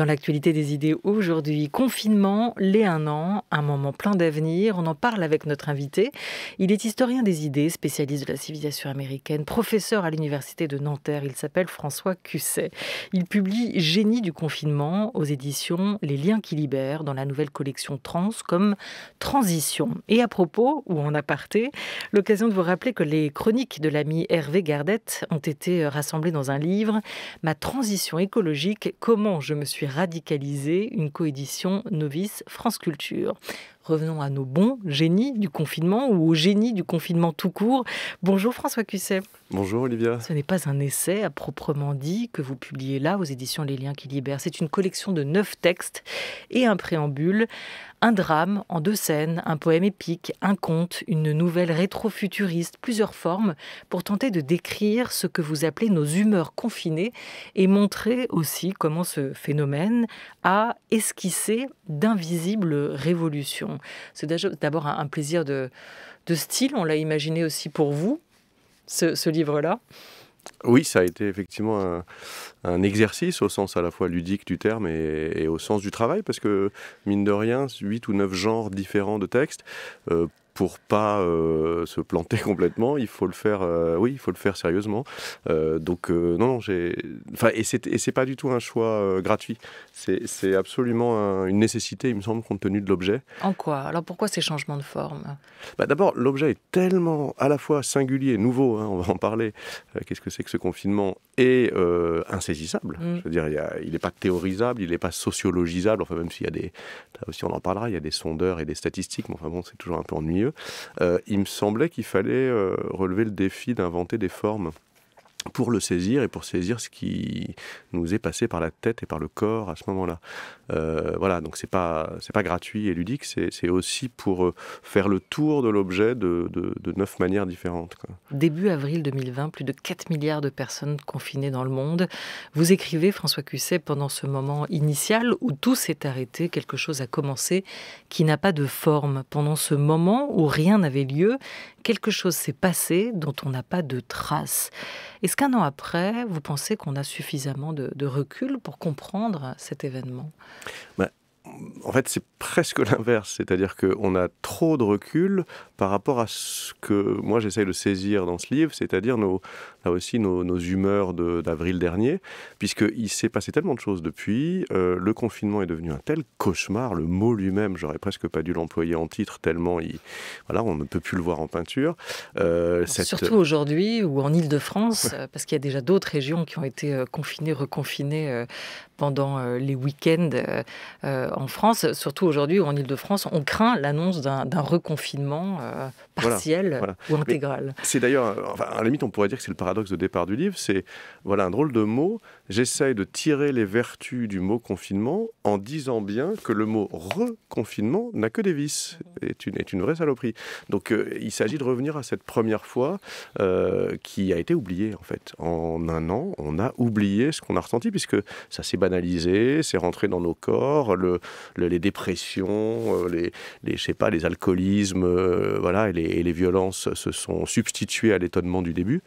Dans l'actualité des idées aujourd'hui, confinement, les un an, un moment plein d'avenir. On en parle avec notre invité. Il est historien des idées, spécialiste de la civilisation américaine, professeur à l'université de Nanterre. Il s'appelle François Cusset. Il publie Génie du confinement aux éditions Les liens qui libèrent dans la nouvelle collection Trans comme Transition. Et à propos, ou en aparté, l'occasion de vous rappeler que les chroniques de l'ami Hervé Gardette ont été rassemblées dans un livre, Ma transition écologique, comment je me suis radicaliser une coédition novice France Culture revenons à nos bons génies du confinement ou au génie du confinement tout court. Bonjour François Cusset. Bonjour Olivia. Ce n'est pas un essai à proprement dit que vous publiez là aux éditions Les Liens qui libèrent. C'est une collection de neuf textes et un préambule, un drame en deux scènes, un poème épique, un conte, une nouvelle rétrofuturiste, plusieurs formes pour tenter de décrire ce que vous appelez nos humeurs confinées et montrer aussi comment ce phénomène a esquissé d'invisibles révolutions. C'est d'abord un, plaisir de, style. On l'a imaginé aussi pour vous, ce, livre-là. Oui, ça a été effectivement un, exercice au sens à la fois ludique du terme et, au sens du travail, parce que mine de rien, huit ou neuf genres différents de textes, euh, pour pas euh, se planter complètement, il faut le faire. Euh, oui, il faut le faire sérieusement. Euh, donc non, j'ai. Enfin, et c'est c'est pas du tout un choix gratuit. C'est absolument une nécessité, il me semble, compte tenu de l'objet. En quoi Alors pourquoi ces changements de forme bah, d'abord, l'objet est tellement à la fois singulier, nouveau. Hein, on va en parler. Qu'est-ce que c'est que ce confinement Et insaisissable. Mm. Je veux dire, il n'est pas théorisable, il n'est pas sociologisable. Enfin, même s'il y a des, on en parlera. Il y a des sondeurs et des statistiques. Mais enfin bon, c'est toujours un peu ennuyeux. Euh, il me semblait qu'il fallait euh, relever le défi d'inventer des formes pour le saisir et pour saisir ce qui nous est passé par la tête et par le corps à ce moment-là. Euh, voilà, donc c'est pas c'est pas gratuit et ludique, c'est aussi pour euh, faire le tour de l'objet de, de, neuf manières différentes. Début avril 2020, plus de 4 milliards de personnes confinées dans le monde. Vous écrivez, François Cusset, pendant ce moment initial où tout s'est arrêté, quelque chose a commencé qui n'a pas de forme. Pendant ce moment où rien n'avait lieu, quelque chose s'est passé dont on n'a pas de trace. Est-ce qu'un an après, vous pensez qu'on a suffisamment de, recul pour comprendre cet événement bah, en fait, c'est presque l'inverse, c'est-à-dire qu'on a trop de recul par rapport à ce que moi j'essaye de saisir dans ce livre, c'est-à-dire nos, là aussi nos, humeurs d'avril dernier, puisqu'il s'est passé tellement de choses depuis. Euh, le confinement est devenu un tel cauchemar, le mot lui-même, j'aurais presque pas dû l'employer en titre, tellement il, voilà, on ne peut plus le voir en peinture. Euh, surtout aujourd'hui, ou en Ile-de-France, parce qu'il y a déjà d'autres régions qui ont été euh, confinées, reconfinées pendant les week-ends en France, surtout aujourd'hui ou en Ile-de-France, on craint l'annonce d'un reconfinement partiel ou intégral. C'est d'ailleurs, enfin, à la limite, on pourrait dire que c'est le paradoxe de départ du livre, c'est voilà un drôle de mot. J'essaye de tirer les vertus du mot confinement en disant bien que le mot reconfinement n'a que des vices, est une, est une vraie saloperie. Donc euh, il s'agit de revenir à cette première fois euh, qui a été oubliée en fait. En un an, on a oublié ce qu'on a ressenti puisque ça s'est banalisé, c'est rentré dans nos corps, le, les dépressions, euh, les, je sais pas, les alcoolismes, voilà, et les, et les, violences se sont substituées à l'étonnement du début.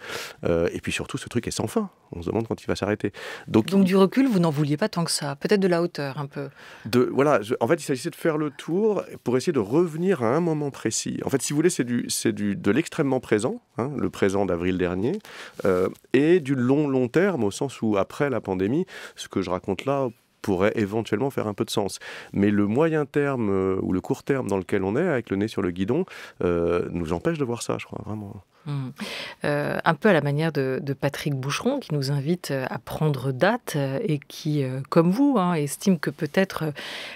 Euh, et puis surtout, ce truc est sans fin. On se demande quand il va s'arrêter. Donc, Donc du recul, vous n'en vouliez pas tant que ça. Peut-être de la hauteur un peu. De, voilà, en fait, il s'agissait de faire le tour pour essayer de revenir à un moment précis. En fait, si vous voulez, c'est du, c'est du, de l'extrêmement présent, hein, le présent d'avril dernier, euh, et du long, long terme, au sens où après la pandémie, ce que je raconte là pourrait éventuellement faire un peu de sens. Mais le moyen terme euh, ou le court terme dans lequel on est, avec le nez sur le guidon, nous empêche de voir ça, je crois, vraiment. Mm. Euh, un peu à la manière de, Patrick Boucheron, qui nous invite euh, à prendre date euh, et qui, comme vous, hein, estime que peut-être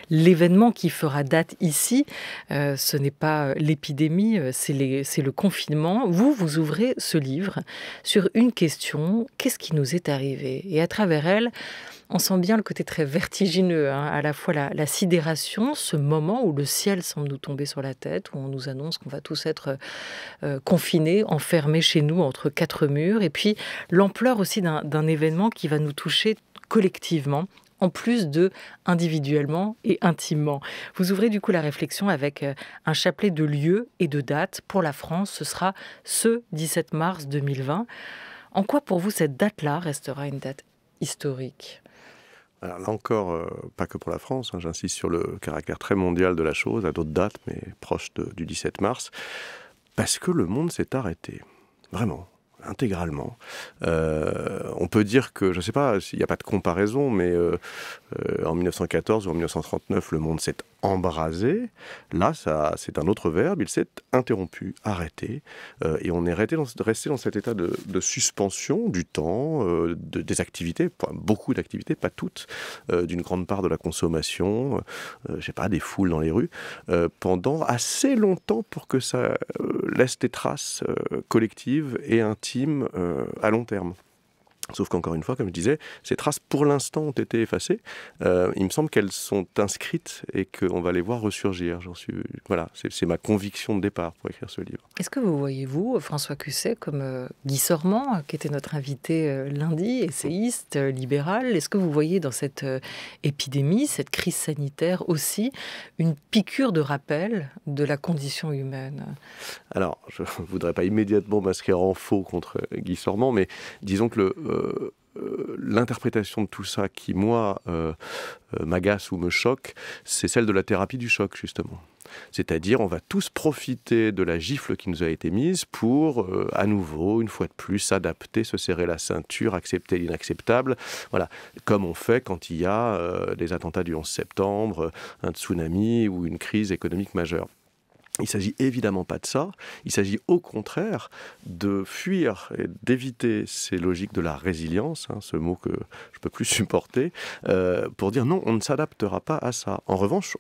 l'événement qui fera date ici, ce n'est pas l'épidémie, c'est le confinement. Vous, vous ouvrez ce livre sur une question, qu'est-ce qui nous est arrivé Et à travers elle, on sent bien le côté très vertigineux, hein, à la fois la, la, sidération, ce moment où le ciel semble nous tomber sur la tête, où on nous annonce qu'on va tous être confinés, en enfermés chez nous entre quatre murs, et puis l'ampleur aussi d'un événement qui va nous toucher collectivement en plus de individuellement et intimement. Vous ouvrez du coup la réflexion avec euh, un chapelet de lieux et de dates. Pour la France, ce sera ce 17 mars 2020. En quoi pour vous cette date-là restera une date historique alors là encore, euh, pas que pour la France, hein. j'insiste sur le caractère très mondial de la chose, à d'autres dates, mais proche du 17 mars parce que le monde s'est arrêté. Vraiment, intégralement. Euh, on peut dire que, je ne sais pas, il n'y a pas de comparaison, mais euh, euh, en 1914 ou en 1939, le monde s'est embrasé, là, ça, c'est un autre verbe, il s'est interrompu, arrêté, euh, et on est resté dans, dans cet état de, suspension du temps, euh, de, des activités, beaucoup d'activités, pas toutes, euh, d'une grande part de la consommation, je pas, des foules dans les rues, pendant assez longtemps pour que ça laisse des traces collectives et intimes à long terme. Sauf qu'encore une fois, comme je disais, ces traces pour l'instant ont été effacées. Euh, il me semble qu'elles sont inscrites et qu'on va les voir ressurgir. suis, voilà, c'est ma conviction de départ pour écrire ce livre. Est-ce que vous voyez vous François Cusset comme euh, Guy Sormand, qui était notre invité euh, lundi, essayiste libéral Est-ce que vous voyez dans cette épidémie, cette crise sanitaire aussi, une piqûre de rappel de la condition humaine Alors, je ne voudrais pas immédiatement masquer en faux contre Guy Sormand, mais disons que le euh, euh, l'interprétation de tout ça qui, moi, euh, m'agace ou me choque, c'est celle de la thérapie du choc, justement. C'est-à-dire, on va tous profiter de la gifle qui nous a été mise pour, à nouveau, une fois de plus, s'adapter, se serrer la ceinture, accepter l'inacceptable. Voilà, comme on fait quand il y a des attentats du 11 septembre, un tsunami ou une crise économique majeure. Il ne s'agit évidemment pas de ça, il s'agit au contraire de fuir et d'éviter ces logiques de la résilience, hein, ce mot que je ne peux plus supporter, euh, pour dire non, on ne s'adaptera pas à ça. En revanche,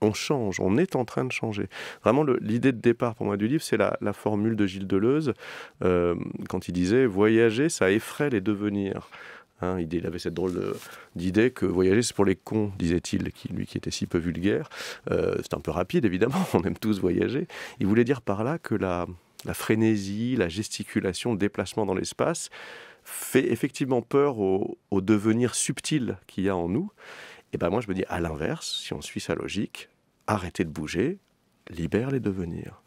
on change, on est en train de changer. Vraiment, l'idée de départ pour moi du livre, c'est la, formule de Gilles Deleuze, euh, quand il disait ⁇ Voyager, ça effraie les devenirs ⁇ Hein, il avait cette drôle d'idée que voyager, c'est pour les cons, disait-il, qui, lui qui était si peu vulgaire. Euh, c'est un peu rapide, évidemment, on aime tous voyager. Il voulait dire par là que la, frénésie, la gesticulation, le déplacement dans l'espace fait effectivement peur au, devenir subtil qu'il y a en nous. Et ben moi, je me dis, à l'inverse, si on suit sa logique, arrêtez de bouger libère les devenirs.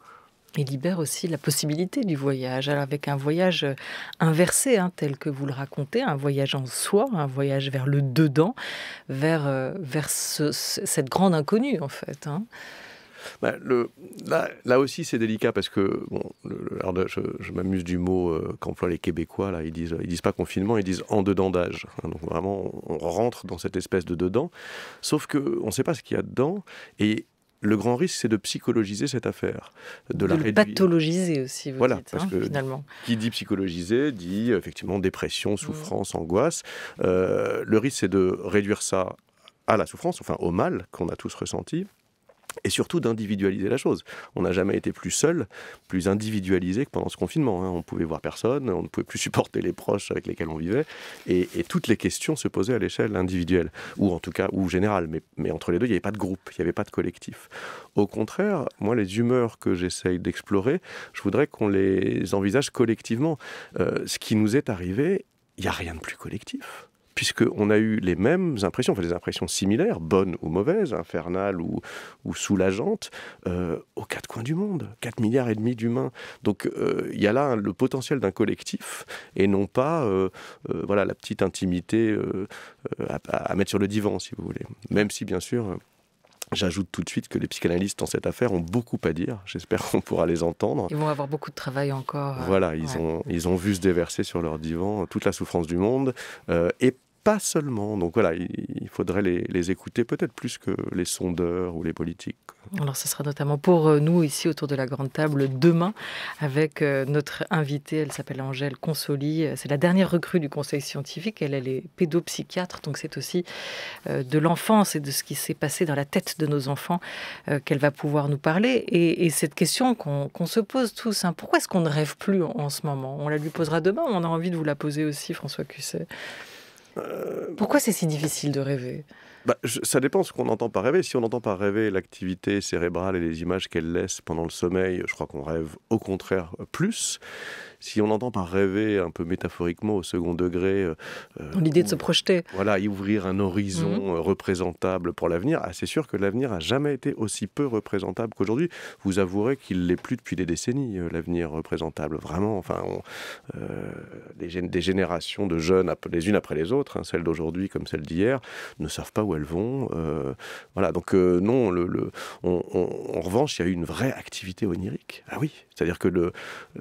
Il libère aussi la possibilité du voyage, avec un voyage euh, inversé, hein, tel que vous le racontez, un voyage en soi, un voyage vers le dedans, vers, euh, vers cette grande inconnue en fait. Hein. Bah, le, là, là, aussi, c'est délicat parce que bon, je, m'amuse du mot euh, qu'emploient les Québécois. Là, ils disent, ils disent pas confinement, ils disent en dedans d'âge. Hein. donc vraiment, on rentre dans cette espèce de dedans. Sauf que on ne sait pas ce qu'il y a dedans et le grand risque, c'est de psychologiser cette affaire, de, de la pathologiser aussi, vous voilà, parce hein, que Qui dit psychologiser dit effectivement dépression, mm. souffrance, angoisse. Euh, le risque, c'est de réduire ça à la souffrance, enfin au mal qu'on a tous ressenti, et surtout d'individualiser la chose. On n'a jamais été plus seul, plus individualisé que pendant ce confinement. On hein. On pouvait voir personne, on ne pouvait plus supporter les proches avec lesquels on vivait, et, toutes les questions se posaient à l'échelle individuelle, ou en tout cas, ou générale, mais, entre les deux, il n'y avait pas de groupe, il n'y avait pas de collectif. Au contraire, moi, les humeurs que j'essaye d'explorer, je voudrais qu'on les envisage collectivement. Euh, ce qui nous est arrivé, il n'y a rien de plus collectif puisqu'on a eu les mêmes impressions, enfin des impressions similaires, bonnes ou mauvaises, infernales ou, ou soulageantes, euh, aux quatre coins du monde, 4 milliards et demi d'humains. Donc euh, il y a là le potentiel d'un collectif et non pas euh, voilà, la petite intimité à, mettre sur le divan, si vous voulez. Même si, bien sûr... J'ajoute tout de suite que les psychanalystes en cette affaire ont beaucoup à dire. J'espère qu'on pourra les entendre. Ils vont avoir beaucoup de travail encore. Voilà, ils, ont, ils ont vu se déverser sur leur divan toute la souffrance du monde. et pas seulement. Donc voilà, il faudrait les, écouter peut-être plus que les sondeurs ou les politiques. Alors ce sera notamment pour euh, nous ici autour de la grande table demain avec euh, notre invitée, elle s'appelle Angèle Consoli, c'est la dernière recrue du conseil scientifique, elle, elle est pédopsychiatre, donc c'est aussi euh, de l'enfance et de ce qui s'est passé dans la tête de nos enfants qu'elle va pouvoir nous parler. Et, cette question qu'on se pose tous, hein, pourquoi est-ce qu'on ne rêve plus en, en ce moment On la lui posera demain, on a envie de vous la poser aussi François Cusset. Euh, Pourquoi c'est si difficile de rêver bah, ça dépend ce qu'on entend par rêver. Si on n'entend pas rêver l'activité cérébrale et les images qu'elle laisse pendant le sommeil, je crois qu'on rêve au contraire plus si on entend par rêver un peu métaphoriquement au second degré. Euh, euh, l'idée de se projeter. Voilà, y ouvrir un horizon mhm. euh, représentable pour l'avenir, ah, c'est sûr que l'avenir a jamais été aussi peu représentable qu'aujourd'hui. Vous avouerez qu'il l'est plus depuis des décennies, l'avenir représentable. Vraiment, enfin, des, générations de jeunes, les unes après les autres, hein, celles d'aujourd'hui comme celles d'hier, ne savent pas où elles vont. voilà, donc non, le, en revanche, il y a eu une vraie activité onirique. Ah oui, c'est-à-dire que le,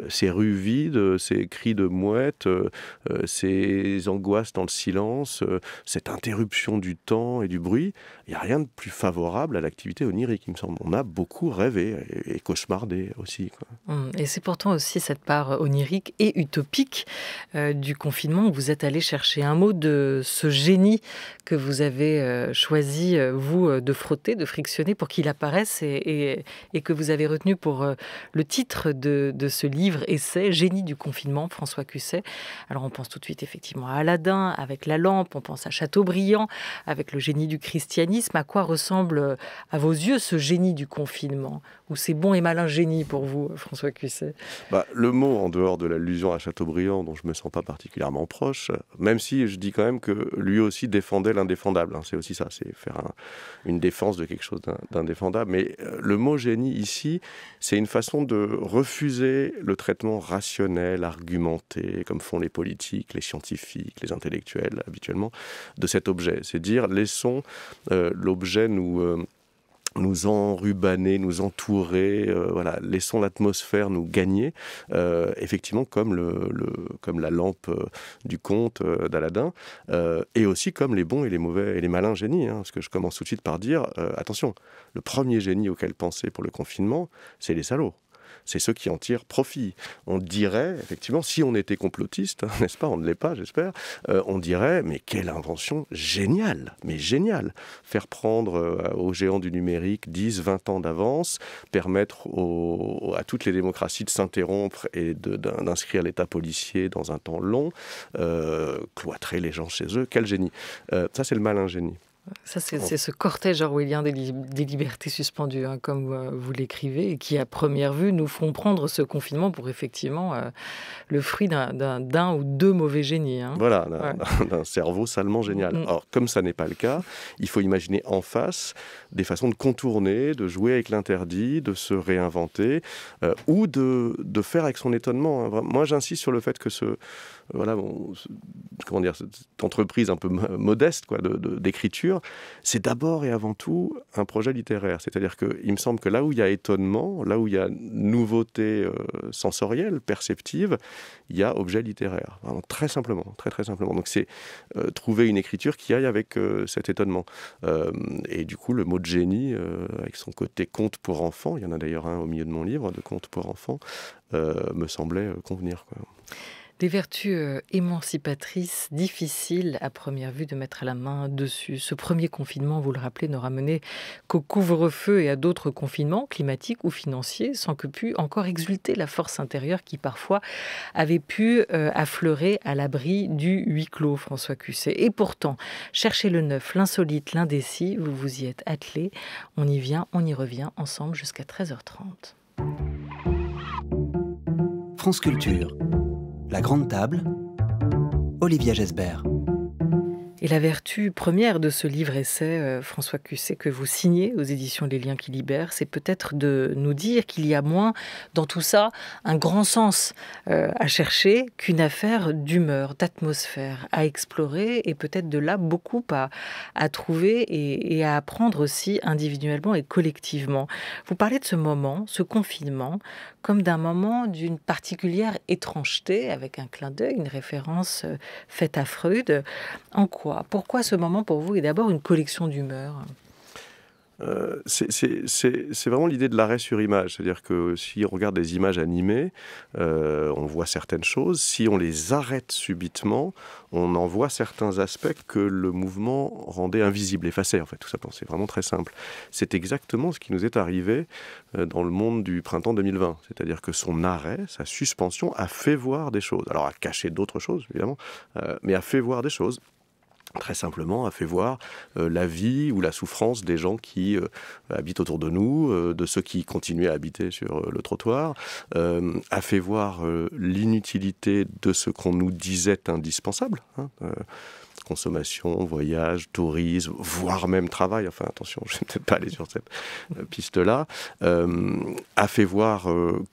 ces rues vides, de ces cris de mouette, euh, euh, ces angoisses dans le silence, euh, cette interruption du temps et du bruit, il n'y a rien de plus favorable à l'activité onirique, il me semble. On a beaucoup rêvé et, cauchemardé aussi. Hum, et c'est pourtant aussi cette part onirique et utopique du confinement où vous êtes allé chercher un mot de ce génie que vous avez choisi, vous, de frotter, de frictionner pour qu'il apparaisse et, que vous avez retenu pour le titre de, de ce livre, Essai, Génie du confinement, François Cusset. Alors on pense tout de suite effectivement à Aladdin avec la lampe, on pense à Chateaubriand avec le génie du christianisme. À quoi ressemble euh, à vos yeux ce génie du confinement Ou c'est bon et malin génie pour vous, euh, François Cusset bah, Le mot, en dehors de l'allusion à Chateaubriand, dont je ne me sens pas particulièrement proche, même si je dis quand même que lui aussi défendait l'indéfendable. Hein. c'est aussi ça, c'est faire une défense de quelque chose d'indéfendable. Mais euh, le mot génie ici, c'est une façon de refuser le traitement rationnel argumenter comme font les politiques, les scientifiques, les intellectuels habituellement, de cet objet. C'est dire, laissons euh, l'objet nous... Euh, nous enrubaner, nous entourer, euh, voilà, laissons l'atmosphère nous gagner, effectivement comme, le, comme la lampe du conte d'Aladin, et aussi comme les bons et les mauvais et les malins génies. Hein. parce que je commence tout de suite par dire, attention, le premier génie auquel penser pour le confinement, c'est les salauds c'est ceux qui en tirent profit. On dirait, effectivement, si on était complotiste, hein, n'est-ce pas, on ne l'est pas, j'espère, euh, on dirait, mais quelle invention géniale, mais géniale. Faire prendre euh, aux géants du numérique 10, 20 ans d'avance, permettre à toutes les démocraties de s'interrompre et d'inscrire l'État policier dans un temps long, euh, cloîtrer les gens chez eux, quel génie. ça, c'est le malin génie. Ça, oh. c'est ce cortège orwellien des, des libertés suspendues, hein, comme euh, vous l'écrivez, et qui, à première vue, nous font prendre ce confinement pour effectivement euh, le fruit d'un ou deux mauvais génies. Hein. Voilà, d'un cerveau salement génial. Mm, mm. Or, comme ça n'est pas le cas, il faut imaginer en face des façons de contourner, de jouer avec l'interdit, de se réinventer, euh, ou de, faire avec son étonnement. Hein. Moi, j'insiste sur le fait que ce voilà, bon, comment dire, cette entreprise un peu modeste quoi, d'écriture, de, d'écriture. c'est d'abord et avant tout un projet littéraire. C'est-à-dire qu'il me semble que là où il y a étonnement, là où il y a nouveauté euh, sensorielle, perceptive, il y a objet littéraire. très simplement, très très simplement. Donc c'est euh, trouver une écriture qui aille avec euh, cet étonnement. et du coup, le mot de génie, avec son côté conte pour enfants, il y en a d'ailleurs un au milieu de mon livre, de conte pour enfants, me semblait convenir. Quoi. Des vertus euh, émancipatrices, difficiles à première vue de mettre la main dessus. Ce premier confinement, vous le rappelez, n'aura mené qu'au couvre-feu et à d'autres confinements climatiques ou financiers, sans que pu encore exulter la force intérieure qui parfois avait pu euh, affleurer à l'abri du huis clos, François Cusset. Et pourtant, cherchez le neuf, l'insolite, l'indécis, vous vous y êtes attelé. On y vient, on y revient ensemble jusqu'à 13h30. France Culture. La Grande Table, Olivia Gesbert. Et la vertu première de ce livre-essai, euh, François Cusset, que vous signez aux éditions Les Liens qui Libèrent, c'est peut-être de nous dire qu'il y a moins, dans tout ça, un grand sens euh, à chercher qu'une affaire d'humeur, d'atmosphère à explorer et peut-être de là beaucoup à, trouver et, et à apprendre aussi individuellement et collectivement. Vous parlez de ce moment, ce confinement, comme d'un moment d'une particulière étrangeté, avec un clin d'œil, une référence euh, faite à Freud. En quoi Pourquoi ce moment pour vous est d'abord une collection d'humeurs euh, c'est vraiment l'idée de l'arrêt sur image. C'est-à-dire que si on regarde des images animées, euh, on voit certaines choses. Si on les arrête subitement, on en voit certains aspects que le mouvement rendait invisibles, effacés en fait, tout simplement. C'est vraiment très simple. C'est exactement ce qui nous est arrivé euh, dans le monde du printemps 2020. C'est-à-dire que son arrêt, sa suspension, a fait voir des choses. Alors a caché d'autres choses, évidemment, mais a fait voir des choses très simplement a fait voir euh, la vie ou la souffrance des gens qui euh, habitent autour de nous, euh, de ceux qui continuaient à habiter sur le trottoir, a fait voir l'inutilité de ce qu'on nous disait indispensable. Hein, consommation, voyage, tourisme, voire même travail, enfin attention, je ne vais pas aller sur cette piste-là, a fait voir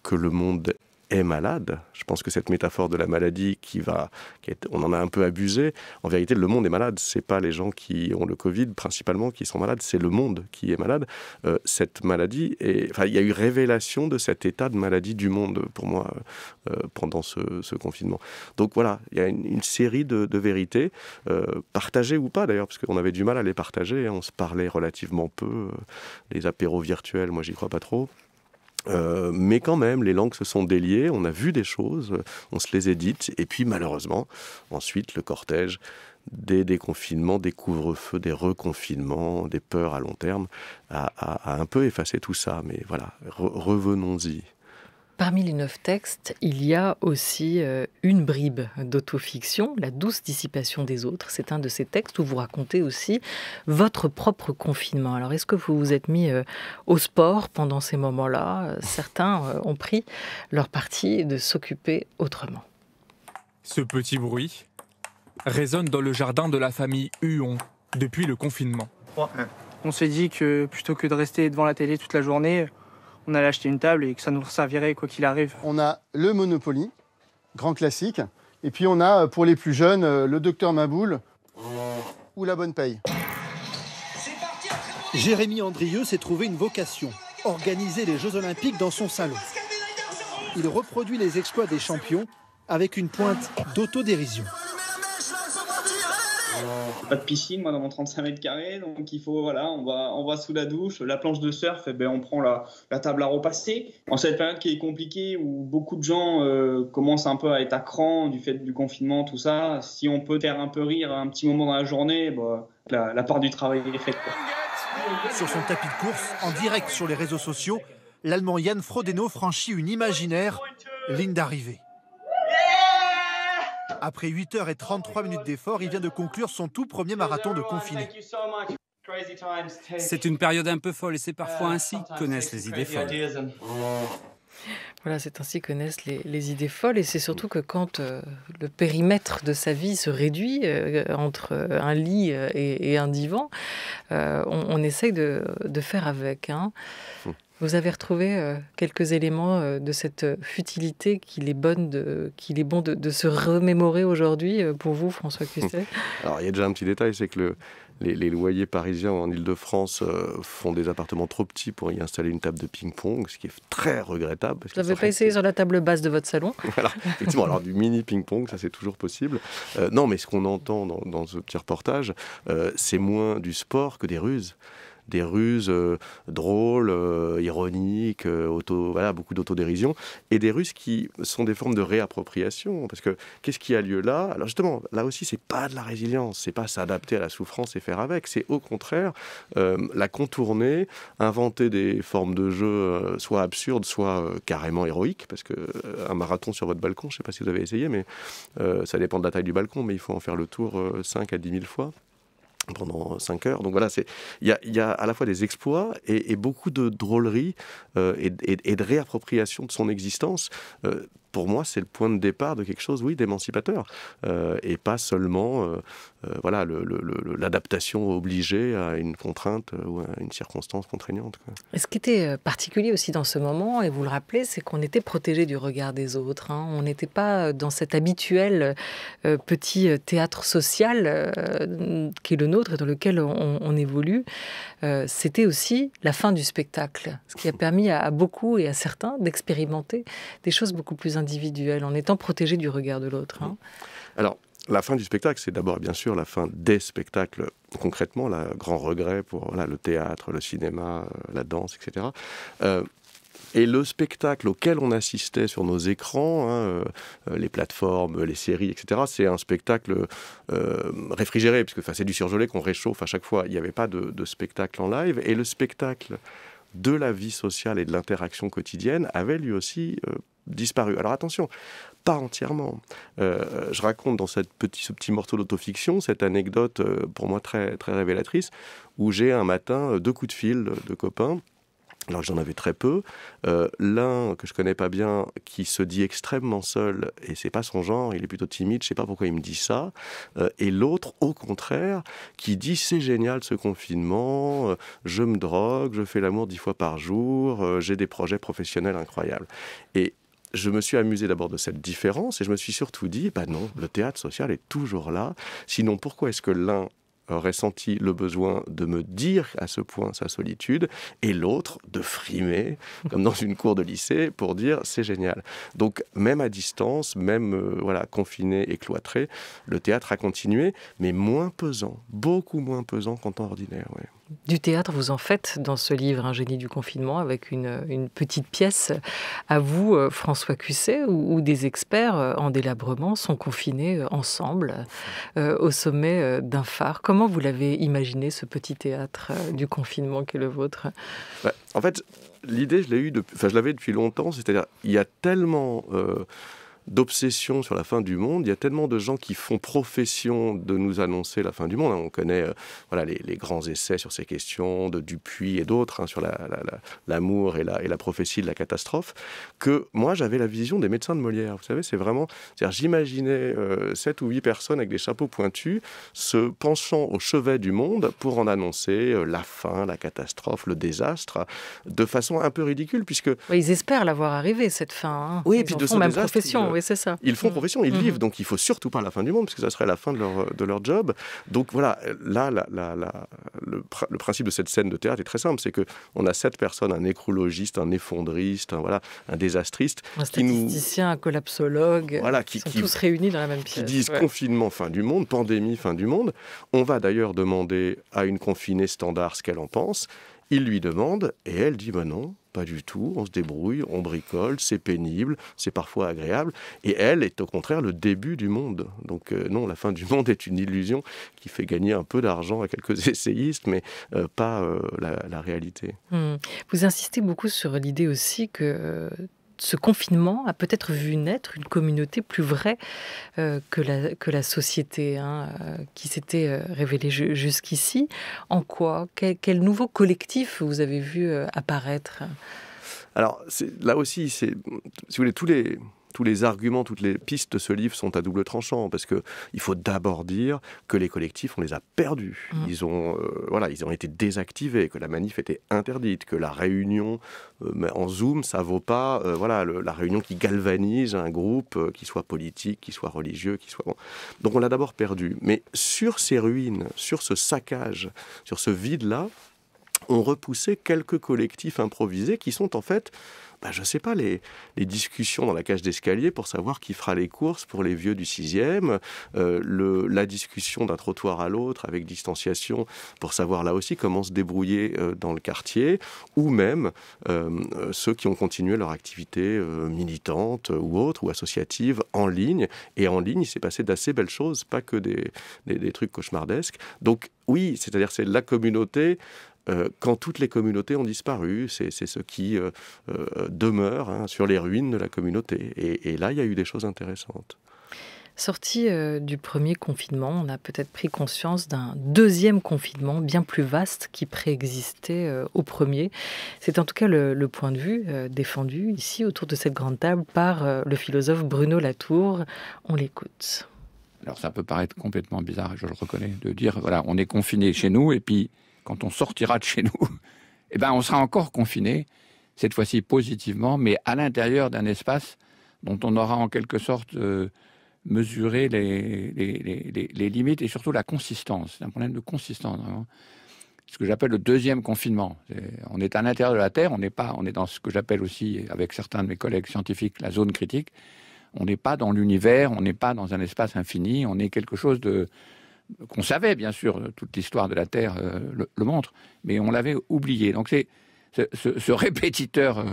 que le monde est malade. Je pense que cette métaphore de la maladie qui va, on en a un peu abusé. En vérité, le monde est malade. C'est pas les gens qui ont le Covid principalement qui sont malades, c'est le monde qui est malade. Euh, cette maladie, et enfin, il y a eu révélation de cet état de maladie du monde pour moi euh, pendant ce, confinement. Donc voilà, il y a une, série de, vérités euh, partagées ou pas d'ailleurs, parce qu'on avait du mal à les partager. Hein. on se parlait relativement peu. Les apéros virtuels, moi j'y crois pas trop. Euh, mais quand même, les langues se sont déliées, on a vu des choses, on se les édite, et puis malheureusement, ensuite, le cortège des déconfinements, des couvre-feux, des reconfinements, des peurs à long terme, a, un peu effacé tout ça. Mais voilà, revenons-y. Parmi les neuf textes, il y a aussi euh, une bribe d'autofiction, La douce dissipation des autres. C'est un de ces textes où vous racontez aussi votre propre confinement. Alors, est-ce que vous vous êtes mis euh, au sport pendant ces moments-là euh, Certains ont pris leur parti de s'occuper autrement. Ce petit bruit résonne dans le jardin de la famille Huon depuis le confinement. On s'est dit que plutôt que de rester devant la télé toute la journée, on allait acheter une table et que ça nous servirait quoi qu'il arrive. On a le Monopoly, grand classique. Et puis on a, euh, pour les plus jeunes, euh, le Docteur Maboule ou la Bonne Paye. Jérémy Andrieux s'est trouvé une vocation, organiser les Jeux Olympiques dans son salon. Il reproduit les exploits des champions avec une pointe d'autodérision. Pas de piscine, moi, dans mon 35 mètres carrés. Donc, il faut, voilà, on va, on va sous la douche. La planche de surf, et eh ben, on prend la, table à repasser. En cette période qui est compliquée, où beaucoup de gens euh, commencent un peu à être à cran du fait du confinement, tout ça, si on peut faire un peu rire un petit moment dans la journée, bah, la, part du travail est faite. Sur son tapis de course, en direct sur les réseaux sociaux, l'Allemand Yann Frodeno franchit une imaginaire ligne d'arrivée. Après 8h33 minutes d'effort, il vient de conclure son tout premier marathon de confiné. C'est une période un peu folle et c'est parfois ainsi que uh, naissent les idées folles. Voilà, c'est ainsi que naissent les, idées folles et c'est surtout que quand euh, le périmètre de sa vie se réduit euh, entre un lit euh, et, un divan, on, essaye de, faire avec. Hein. Hum. Vous avez retrouvé euh, quelques éléments euh, de cette euh, futilité qu'il est, bonne de, qu'il est bon de, se remémorer aujourd'hui pour vous, François Cusset Alors, il y a déjà un petit détail, c'est que les, les, loyers parisiens en Ile-de-France font des appartements trop petits pour y installer une table de ping-pong, ce qui est très regrettable. Vous n'avez pas essayé sur la table basse de votre salon effectivement. Alors, du mini ping-pong, ça c'est toujours possible. non, mais ce qu'on entend dans, ce petit reportage, c'est moins du sport que des ruses des ruses euh, drôles, euh, ironiques, euh, auto, voilà, beaucoup d'autodérision, et des ruses qui sont des formes de réappropriation. Parce que qu'est-ce qui a lieu là Alors justement, là aussi, c'est pas de la résilience, c'est pas s'adapter à la souffrance et faire avec, c'est au contraire la contourner, inventer des formes de jeu soit absurdes, soit carrément héroïques, parce que un marathon sur votre balcon, je sais pas si vous avez essayé, mais ça dépend de la taille du balcon, mais il faut en faire le tour 5 à 10 000 fois pendant cinq heures. Donc voilà, il y a, à la fois des exploits et, beaucoup de drôleries euh, et, de réappropriation de son existence. Euh, pour moi, c'est le point de départ de quelque chose, oui, d'émancipateur, euh, et pas seulement, euh, euh, voilà, l'adaptation obligée à une contrainte ou à une circonstance contraignante. Et ce qui était particulier aussi dans ce moment, et vous le rappelez, c'est qu'on était protégé du regard des autres. Hein. On n'était pas dans cet habituel petit théâtre social qui est le nôtre et dans lequel on, évolue. C'était aussi la fin du spectacle, ce qui a permis à, beaucoup et à certains d'expérimenter des choses beaucoup plus individuelles Individuel en étant protégé du regard de l'autre. Hein. Mm. Alors, la fin du spectacle, c'est d'abord bien sûr la fin des spectacles, concrètement, le grand regret pour le théâtre, le cinéma, euh, la danse, etc. Euh, et le spectacle auquel on assistait sur nos écrans, hein, euh, les plateformes, les séries, etc., c'est un spectacle euh, réfrigéré, puisque c'est du surgelé qu'on réchauffe à chaque fois. Il n'y avait pas de, de, spectacle en live. Et le spectacle de la vie sociale et de l'interaction quotidienne avait lui aussi disparu. Alors attention, pas entièrement. Euh, je raconte dans cette petit, ce petit morceau d'autofiction cette anecdote euh, pour moi très, très révélatrice où j'ai un matin euh, deux coups de fil de copains. Alors j'en avais très peu. L'un que je connais pas bien, qui se dit extrêmement seul et c'est pas son genre, il est plutôt timide, je sais pas pourquoi il me dit ça. et l'autre, au contraire, qui dit c'est génial ce confinement, je me drogue, je fais l'amour dix fois par jour, j'ai des projets professionnels incroyables. Et je me suis amusé d'abord de cette différence et je me suis surtout dit, ben non, le théâtre social est toujours là. Sinon, pourquoi est-ce que l'un ressenti le besoin de me dire à ce point sa solitude, et l'autre de frimer, comme dans une cour de lycée, pour dire c'est génial. Donc même à distance, même euh, voilà confiné et cloîtré, le théâtre a continué, mais moins pesant, beaucoup moins pesant qu'en temps ordinaire. Du théâtre, vous en faites dans ce livre, Un génie du confinement, avec une, une petite pièce. À vous, euh, François Cusset, où, des experts euh, en délabrement sont confinés ensemble au sommet d'un phare. Comment vous l'avez imaginé, ce petit théâtre euh, du confinement qui est le vôtre bah, En fait, l'idée, je l'ai je l'avais depuis longtemps. C'est-à-dire, il y a tellement euh, d'obsession sur la fin du monde. Il y a tellement de gens qui font profession de nous annoncer la fin du monde. Hein. On connaît euh, voilà, les, grands essais sur ces questions de Dupuis et d'autres, hein, sur l'amour et, la, prophétie de la catastrophe, que moi j'avais la vision des médecins de Molière. Vous savez, c'est vraiment... J'imaginais euh, sept ou huit personnes avec des chapeaux pointus se penchant au chevet du monde pour en annoncer euh, la fin, la catastrophe, le désastre, de façon un peu ridicule, puisque... ils espèrent l'avoir arrivée, cette fin. Hein. Oui, puis de son même profession ça. Ils font mm. profession, ils mm-hmm. vivent, donc il faut surtout pas la fin du monde, parce que ça serait la fin de leur, job. Donc voilà, là, le, principe de cette scène de théâtre est très simple, c'est que on a sept personnes, un nécrologiste, un effondriste, un, voilà, un désastriste. Un statisticien, un collapsologue, voilà, qui, sont tous réunis dans la même pièce. Qui disent confinement, fin du monde, pandémie, fin du monde. On va d'ailleurs demander à une confinée standard ce qu'elle en pense. Il lui demande, et elle dit, ben non, pas du tout, on se débrouille, on bricole, c'est pénible, c'est parfois agréable. Et elle est au contraire le début du monde. Donc euh, non, la fin du monde est une illusion qui fait gagner un peu d'argent à quelques essayistes, mais euh, pas euh, la, réalité. Hmm. Vous insistez beaucoup sur l'idée aussi que ce confinement a peut-être vu naître une communauté plus vraie euh, que, la, que la société hein, euh, qui s'était euh, révélée jusqu'ici. En quoi quel, nouveau collectif vous avez vu apparaître alors là aussi, c'est si vous voulez tous les tous les arguments, toutes les pistes de ce livre sont à double tranchant parce que il faut d'abord dire que les collectifs, on les a perdus. Mm. Ils ont, euh, voilà, ils ont été désactivés, que la manif était interdite, que la réunion euh, en Zoom, ça vaut pas, euh, voilà, la réunion qui galvanise un groupe, qui soit politique, qui soit religieux, qui soit Donc on l'a d'abord perdu. Mais sur ces ruines, sur ce saccage, sur ce vide là ont repoussé quelques collectifs improvisés qui sont en fait je bah, je sais pas, les, discussions dans la cage d'escalier pour savoir qui fera les courses pour les vieux du 6e, euh, la discussion d'un trottoir à l'autre avec distanciation pour savoir là aussi comment se débrouiller euh, dans le quartier, ou même euh, ceux qui ont continué leur activité militante ou autre, ou associative en ligne. Et en ligne, il s'est passé d'assez belles choses, pas que des, des trucs cauchemardesques. Donc oui, c'est-à-dire c'est la communauté euh, quand toutes les communautés ont disparu. C'est ce qui euh, euh, demeure hein, sur les ruines de la communauté. Et, là, il y a eu des choses intéressantes. Sorti du premier confinement, on a peut-être pris conscience d'un deuxième confinement bien plus vaste qui préexistait au premier. C'est en tout cas le, point de vue défendu ici autour de cette grande table par le philosophe Bruno Latour. On l'écoute. Alors ça peut paraître complètement bizarre, je le reconnais, de dire voilà, on est confiné chez nous et puis quand on sortira de chez nous, eh ben, on sera encore confiné, cette fois-ci positivement, mais à l'intérieur d'un espace dont on aura en quelque sorte euh, mesuré les, les, limites et surtout la consistance. C'est un problème de consistance, Ce que j'appelle le deuxième confinement. On est à l'intérieur de la Terre, on n'est pas, on est dans ce que j'appelle aussi, avec certains de mes collègues scientifiques, la zone critique. On n'est pas dans l'univers, on n'est pas dans un espace infini, on est quelque chose de, qu'on savait bien sûr, toute l'histoire de la Terre euh, le, montre, mais on l'avait oublié. Donc c'est ce, répétiteur euh,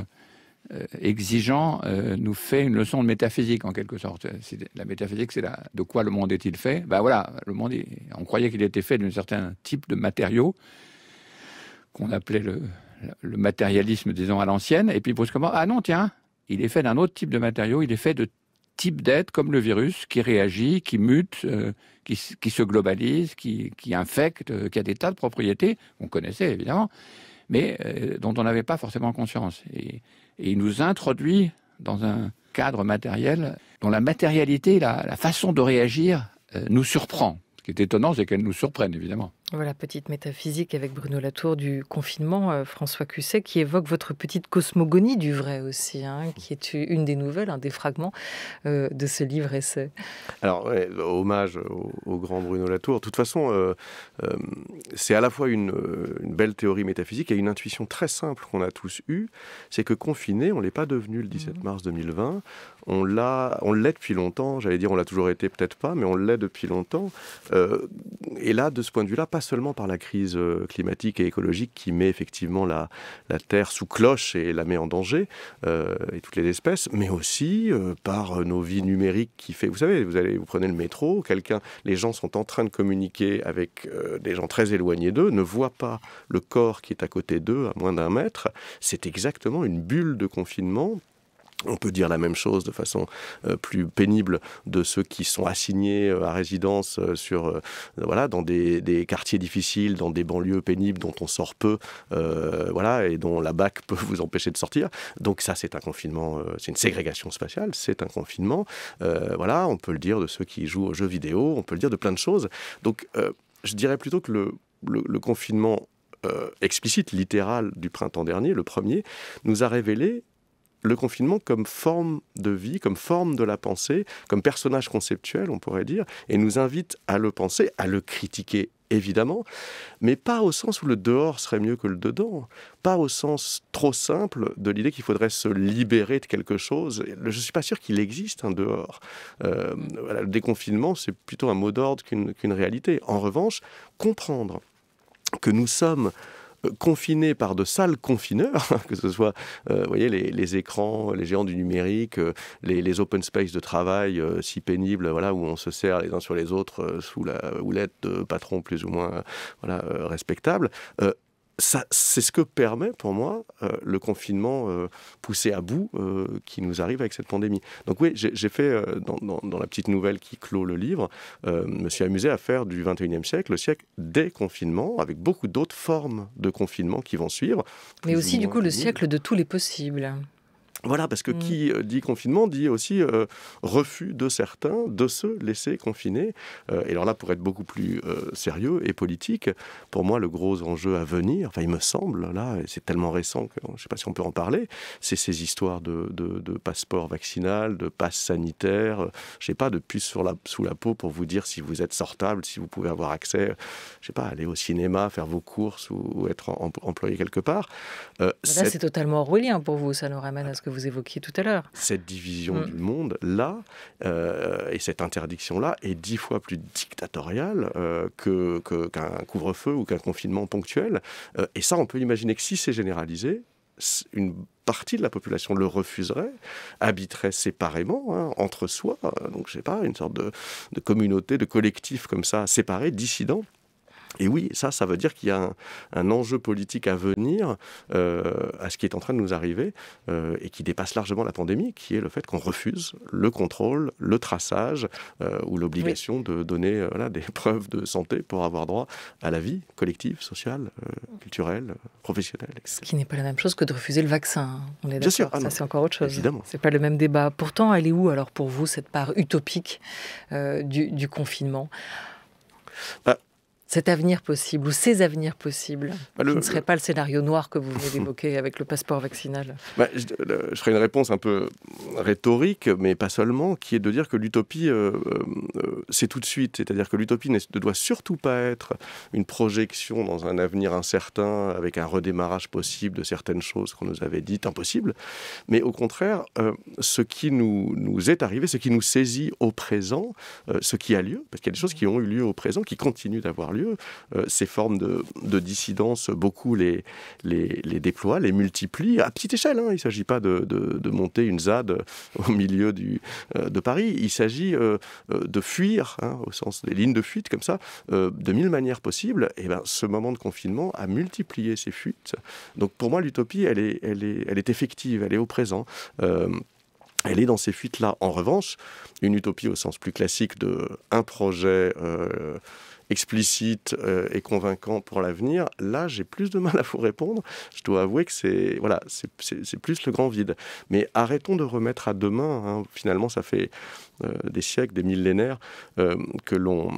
euh, exigeant nous fait une leçon de métaphysique en quelque sorte. La métaphysique, c'est de quoi le monde est-il fait Ben voilà, le monde, on croyait qu'il était fait d'un certain type de matériaux qu'on appelait le, le matérialisme, disons, à l'ancienne, et puis brusquement, ah non, tiens, il est fait d'un autre type de matériaux, il est fait de type d'être comme le virus qui réagit, qui mute, euh, qui, se globalise, qui, infecte, euh, qui a des tas de propriétés qu'on connaissait évidemment, mais euh, dont on n'avait pas forcément conscience. Et, il nous introduit dans un cadre matériel dont la matérialité, la, la façon de réagir nous surprend. Ce qui est étonnant, c'est qu'elle nous surprenne évidemment. Voilà, petite métaphysique avec Bruno Latour du confinement, euh, François Cusset, qui évoque votre petite cosmogonie du vrai aussi, hein, mmh. qui est une des nouvelles, un des fragments euh, de ce livre-essai. Alors, hommage au, grand Bruno Latour. De toute façon, euh, c'est à la fois une, belle théorie métaphysique et une intuition très simple qu'on a tous eue, c'est que confiné, on ne l'est pas devenu le 17 mmh. mars 2020, on l'a, on l'est depuis longtemps, j'allais dire on l'a toujours été peut-être pas, mais on l'est depuis longtemps. et là, de ce point de vue-là, pas seulement par la crise euh, climatique et écologique qui met effectivement la, Terre sous cloche et la met en danger, euh, et toutes les espèces, mais aussi euh, par nos vies numériques qui fait, vous savez, vous allez, vous prenez le métro, quelqu'un, les gens sont en train de communiquer avec des gens très éloignés d'eux, ne voient pas le corps qui est à côté d'eux à moins d'un mètre. C'est exactement une bulle de confinement on peut dire la même chose de façon euh, plus pénible de ceux qui sont assignés euh, à résidence euh, sur, voilà, dans des, quartiers difficiles, dans des banlieues pénibles dont on sort peu, voilà, et dont la BAC peut vous empêcher de sortir. Donc ça, c'est un confinement, c'est une ségrégation spatiale, c'est un confinement. voilà, on peut le dire de ceux qui jouent aux jeux vidéo, on peut le dire de plein de choses. Donc je dirais plutôt que le confinement explicite, littéral du printemps dernier, le premier, nous a révélé le confinement comme forme de vie, comme forme de la pensée, comme personnage conceptuel, on pourrait dire, et nous invite à le penser, à le critiquer évidemment, mais pas au sens où le dehors serait mieux que le dedans, pas au sens trop simple de l'idée qu'il faudrait se libérer de quelque chose. Je ne suis pas sûr qu'il existe un dehors. Euh, le déconfinement, c'est plutôt un mot d'ordre qu'une réalité. En revanche, comprendre que nous sommes confinés par de sales confineurs, que ce soit euh, vous voyez, les, écrans, les géants du numérique, euh, les, open space de travail euh, si pénibles, voilà, où on se sert les uns sur les autres sous la houlette de patrons plus ou moins voilà, respectables, c'est ce que permet pour moi euh, le confinement euh, poussé à bout euh, qui nous arrive avec cette pandémie. Donc oui, j'ai fait dans, la petite nouvelle qui clôt le livre, me suis amusé à faire du 21e siècle le siècle des confinements, avec beaucoup d'autres formes de confinement qui vont suivre. Mais aussi du coup le siècle de tous les possibles. Voilà, parce que mm. qui euh, dit confinement dit aussi euh, refus de certains de se laisser confiner. Euh, et alors là, pour être beaucoup plus sérieux et politique, pour moi, le gros enjeu à venir, enfin, il me semble, là, c'est tellement récent que je ne sais pas si on peut en parler, c'est ces histoires de, passeport vaccinal, de passe sanitaire, je sais pas, de puce sur la, sous la peau pour vous dire si vous êtes sortable, si vous pouvez avoir accès, je ne sais pas, aller au cinéma, faire vos courses ou, être employé quelque part. Bah là, c'est totalement orwellien pour vous, ça nous ramène à ce que vous vous évoquiez tout à l'heure. Cette division mm. du monde, là, euh, et cette interdiction-là, est dix fois plus dictatoriale euh, que qu'un couvre-feu ou qu'un confinement ponctuel. Euh, et ça, on peut imaginer que si c'est généralisé, une partie de la population le refuserait, habiterait séparément, hein, entre soi, donc je sais pas, une sorte de, de communauté, de collectif comme ça, séparé, dissident, et oui, ça, ça veut dire qu'il y a un, enjeu politique à venir euh, à ce qui est en train de nous arriver euh, et qui dépasse largement la pandémie, qui est le fait qu'on refuse le contrôle, le traçage euh, ou l'obligation de donner des preuves de santé pour avoir droit à la vie collective, sociale, culturelle, professionnelle. Ce qui n'est pas la même chose que de refuser le vaccin. Hein, on est Bien sûr, ah ça c'est encore autre chose. Évidemment. C'est pas le même débat. Pourtant, elle est où alors pour vous cette part utopique du, confinement bah, cet avenir possible ou ces avenirs possibles bah, qui ne serait pas le scénario noir que vous venez d'évoquer avec le passeport vaccinal bah, je, je, ferai une réponse un peu rhétorique, mais pas seulement, qui est de dire que l'utopie, euh, euh, c'est tout de suite. C'est-à-dire que l'utopie ne doit surtout pas être une projection dans un avenir incertain avec un redémarrage possible de certaines choses qu'on nous avait dites impossibles, mais au contraire, euh, ce qui nous, nous, est arrivé, ce qui nous saisit au présent, ce qui a lieu, parce qu'il y a des choses qui ont eu lieu au présent, qui continuent d'avoir lieu, euh, ces formes de, dissidence, beaucoup les, les, déploient, les multiplient à petite échelle. Hein. Il ne s'agit pas de, monter une ZAD au milieu du, euh, de Paris. Il s'agit euh, de fuir, hein, au sens des lignes de fuite comme ça, de mille manières possibles. Et ben, ce moment de confinement a multiplié ces fuites. Donc pour moi, l'utopie, elle est, elle, elle est effective, elle est au présent elle est dans ces fuites-là. En revanche, une utopie au sens plus classique de un projet euh, explicite euh, et convaincant pour l'avenir, là, j'ai plus de mal à vous répondre. Je dois avouer que c'est voilà, c'est plus le grand vide. Mais arrêtons de remettre à demain. Hein. Finalement, ça fait euh, des siècles, des millénaires, euh, que l'on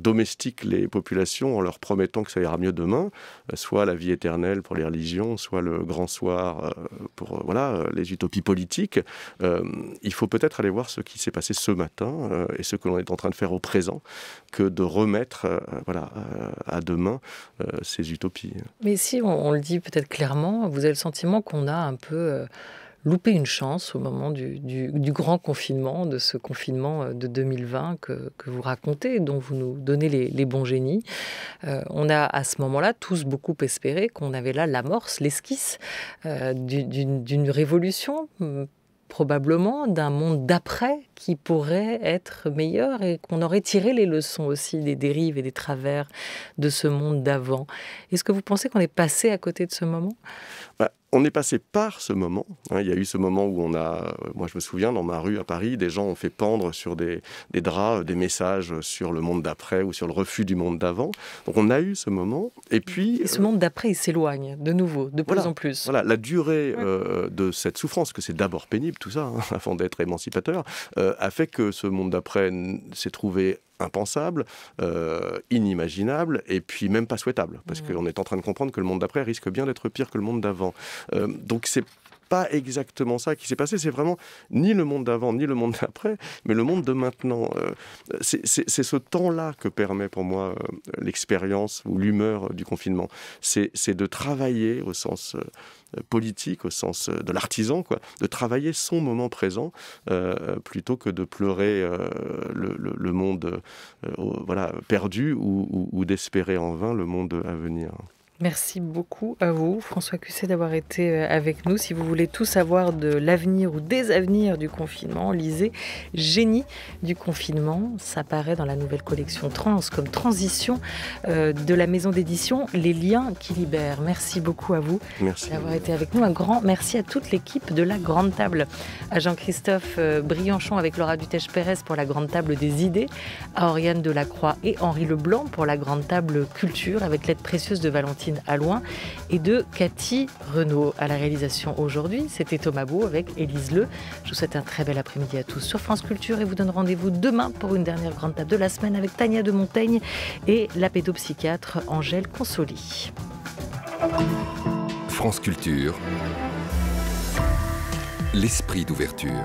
domestique les populations en leur promettant que ça ira mieux demain, euh, soit la vie éternelle pour les religions, soit le grand soir pour voilà, les utopies politiques. il faut peut-être aller voir ce qui s'est passé ce matin et ce que l'on est en train de faire au présent, que de remettre voilà, à demain ces utopies. Mais si on le dit peut-être clairement, vous avez le sentiment qu'on a un peu louper une chance au moment du, grand confinement, de ce confinement euh, de 2020 que, que vous racontez, dont vous nous donnez les, bons génies. Euh, on a à ce moment-là tous beaucoup espéré qu'on avait là l'amorce, l'esquisse euh, d'une révolution probablement d'un monde d'après qui pourrait être meilleur et qu'on aurait tiré les leçons aussi des dérives et des travers de ce monde d'avant. Est-ce que vous pensez qu'on est passé à côté de ce moment bah, On est passé par ce moment. Hein. il y a eu ce moment où on a, euh, moi je me souviens, dans ma rue à Paris, des gens ont fait pendre sur des, draps euh, des messages sur le monde d'après ou sur le refus du monde d'avant. Donc on a eu ce moment. Et puis... Et ce euh, monde d'après, il s'éloigne de nouveau, de plus en plus. Voilà, la durée de cette souffrance, que c'est d'abord pénible tout ça, afin hein, avant d'être émancipateur. Euh, a fait que ce monde d'après s'est trouvé impensable, euh, inimaginable et puis même pas souhaitable parce qu'on est en train de comprendre que le monde d'après risque bien d'être pire que le monde d'avant. Euh, donc c'est pas exactement ça qui s'est passé. C'est vraiment ni le monde d'avant, ni le monde d'après, mais le monde de maintenant. Euh, c'est ce temps-là que permet pour moi euh, l'expérience ou l'humeur euh, du confinement. C'est de travailler au sens politique, au sens de l'artisan, quoi, de travailler son moment présent plutôt que de pleurer le, le, monde voilà, perdu ou, ou d'espérer en vain le monde à venir. Merci beaucoup à vous, François Cusset, d'avoir été euh, avec nous. Si vous voulez tout savoir de l'avenir ou des avenirs du confinement, lisez Génie du confinement. Ça paraît dans la nouvelle collection Trans comme transition euh, de la maison d'édition Les liens qui libèrent. Merci beaucoup à vous d'avoir été avec nous. Un grand merci à toute l'équipe de la Grande Table, à Jean-Christophe euh, Brianchon avec Laura Dutèche-Pérez pour la Grande Table des idées, à Oriane Delacroix et Henri Leblanc pour la Grande Table culture avec l'aide précieuse de Valentine à loin et de Cathy Renault À la réalisation aujourd'hui, c'était Thomas Beau avec Élise Le Je vous souhaite un très bel après-midi à tous sur France Culture et vous donne rendez-vous demain pour une dernière grande table de la semaine avec Tania de Montaigne et la pédopsychiatre Angèle Consoli. France Culture, l'esprit d'ouverture.